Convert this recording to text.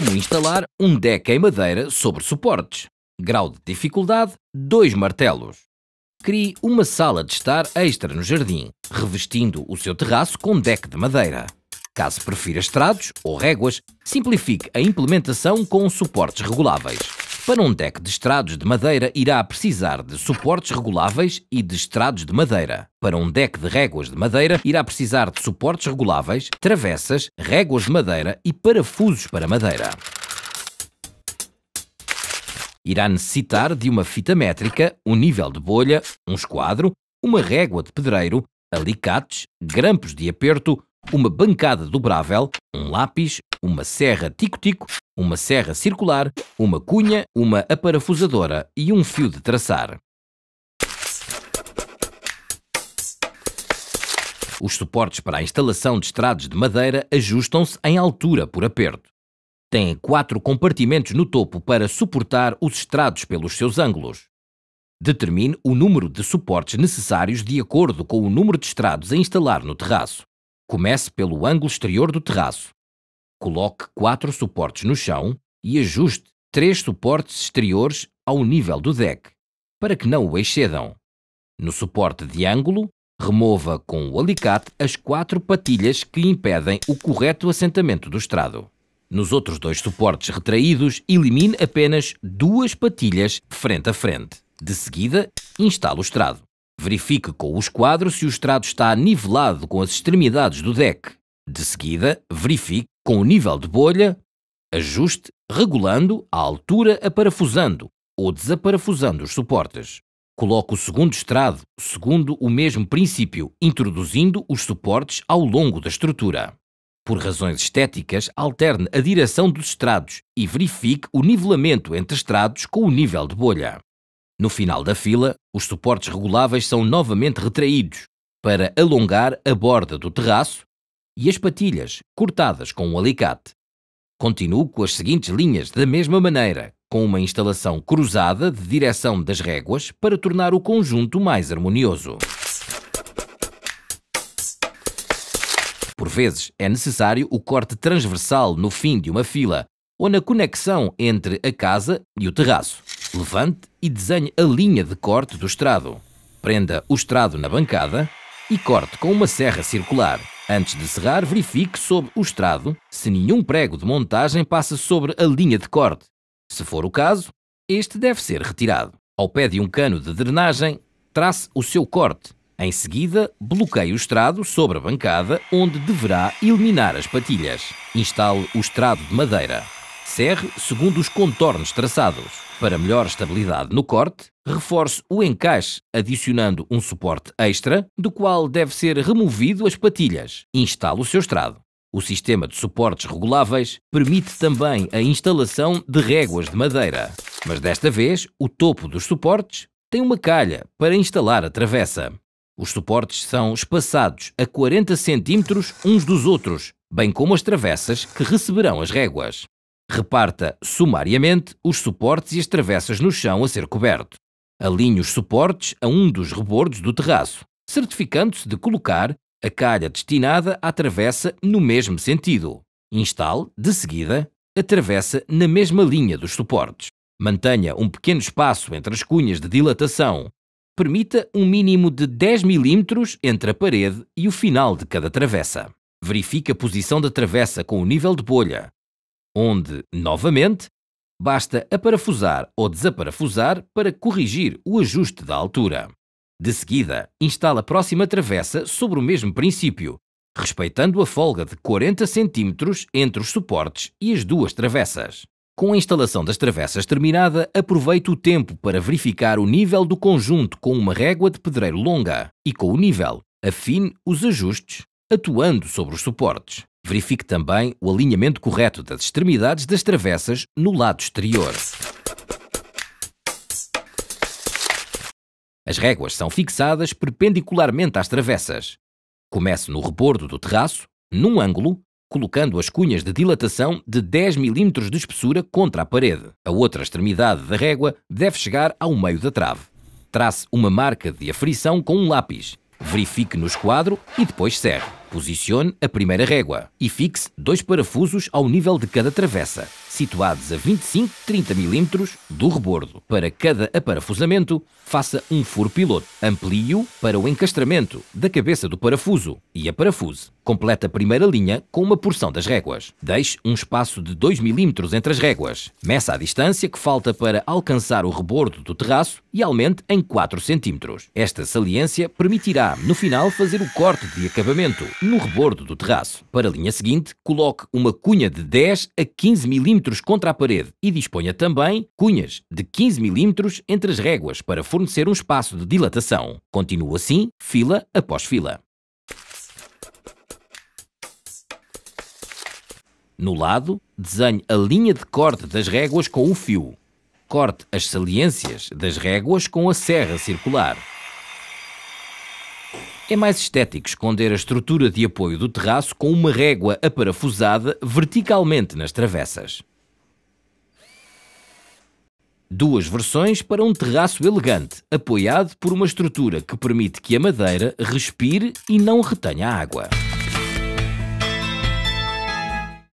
como instalar um deck em madeira sobre suportes. Grau de dificuldade, 2 martelos. Crie uma sala de estar extra no jardim, revestindo o seu terraço com deck de madeira. Caso prefira estrados ou réguas, simplifique a implementação com suportes reguláveis. Para um deck de estrados de madeira, irá precisar de suportes reguláveis e de estrados de madeira. Para um deck de réguas de madeira, irá precisar de suportes reguláveis, travessas, réguas de madeira e parafusos para madeira. Irá necessitar de uma fita métrica, um nível de bolha, um esquadro, uma régua de pedreiro, alicates, grampos de aperto, uma bancada dobrável, um lápis, uma serra tico-tico, uma serra circular, uma cunha, uma aparafusadora e um fio de traçar. Os suportes para a instalação de estrados de madeira ajustam-se em altura por aperto. Têm quatro compartimentos no topo para suportar os estrados pelos seus ângulos. Determine o número de suportes necessários de acordo com o número de estrados a instalar no terraço. Comece pelo ângulo exterior do terraço. Coloque quatro suportes no chão e ajuste três suportes exteriores ao nível do deck, para que não o excedam. No suporte de ângulo, remova com o alicate as quatro patilhas que impedem o correto assentamento do estrado. Nos outros dois suportes retraídos, elimine apenas duas patilhas frente a frente. De seguida, instale o estrado. Verifique com o esquadro se o estrado está nivelado com as extremidades do deck. De seguida, verifique com o nível de bolha, ajuste regulando a altura aparafusando ou desaparafusando os suportes. Coloque o segundo estrado segundo o mesmo princípio, introduzindo os suportes ao longo da estrutura. Por razões estéticas, alterne a direção dos estrados e verifique o nivelamento entre estrados com o nível de bolha. No final da fila, os suportes reguláveis são novamente retraídos para alongar a borda do terraço e as patilhas cortadas com um alicate. Continuo com as seguintes linhas da mesma maneira, com uma instalação cruzada de direção das réguas para tornar o conjunto mais harmonioso. Por vezes, é necessário o corte transversal no fim de uma fila ou na conexão entre a casa e o terraço. Levante e desenhe a linha de corte do estrado. Prenda o estrado na bancada e corte com uma serra circular. Antes de serrar, verifique sobre o estrado se nenhum prego de montagem passa sobre a linha de corte. Se for o caso, este deve ser retirado. Ao pé de um cano de drenagem, trace o seu corte. Em seguida, bloqueie o estrado sobre a bancada, onde deverá eliminar as patilhas. Instale o estrado de madeira. Serre segundo os contornos traçados. Para melhor estabilidade no corte, reforce o encaixe adicionando um suporte extra, do qual deve ser removido as patilhas. Instale o seu estrado. O sistema de suportes reguláveis permite também a instalação de réguas de madeira, mas desta vez o topo dos suportes tem uma calha para instalar a travessa. Os suportes são espaçados a 40 cm uns dos outros, bem como as travessas que receberão as réguas. Reparta sumariamente os suportes e as travessas no chão a ser coberto. Alinhe os suportes a um dos rebordos do terraço, certificando-se de colocar a calha destinada à travessa no mesmo sentido. Instale, de seguida, a travessa na mesma linha dos suportes. Mantenha um pequeno espaço entre as cunhas de dilatação. Permita um mínimo de 10 mm entre a parede e o final de cada travessa. Verifique a posição da travessa com o nível de bolha, onde, novamente, basta aparafusar ou desaparafusar para corrigir o ajuste da altura. De seguida, instala a próxima travessa sobre o mesmo princípio, respeitando a folga de 40 cm entre os suportes e as duas travessas. Com a instalação das travessas terminada, aproveite o tempo para verificar o nível do conjunto com uma régua de pedreiro longa e com o nível, afine os ajustes, atuando sobre os suportes. Verifique também o alinhamento correto das extremidades das travessas no lado exterior. As réguas são fixadas perpendicularmente às travessas. Comece no rebordo do terraço, num ângulo, colocando as cunhas de dilatação de 10 mm de espessura contra a parede. A outra extremidade da régua deve chegar ao meio da trave. Trace uma marca de aflição com um lápis. Verifique no esquadro e depois serre. Posicione a primeira régua e fixe dois parafusos ao nível de cada travessa, situados a 25-30 mm do rebordo. Para cada aparafusamento, faça um furo piloto. Amplie-o para o encastramento da cabeça do parafuso e a parafuse. Complete a primeira linha com uma porção das réguas. Deixe um espaço de 2 mm entre as réguas. Meça a distância que falta para alcançar o rebordo do terraço e aumente em 4 cm. Esta saliência permitirá, no final, fazer o corte de acabamento no rebordo do terraço. Para a linha seguinte, coloque uma cunha de 10 a 15 mm contra a parede e disponha também cunhas de 15 mm entre as réguas para fornecer um espaço de dilatação. Continua assim, fila após fila. No lado, desenhe a linha de corte das réguas com o fio. Corte as saliências das réguas com a serra circular. É mais estético esconder a estrutura de apoio do terraço com uma régua aparafusada verticalmente nas travessas. Duas versões para um terraço elegante, apoiado por uma estrutura que permite que a madeira respire e não retenha água.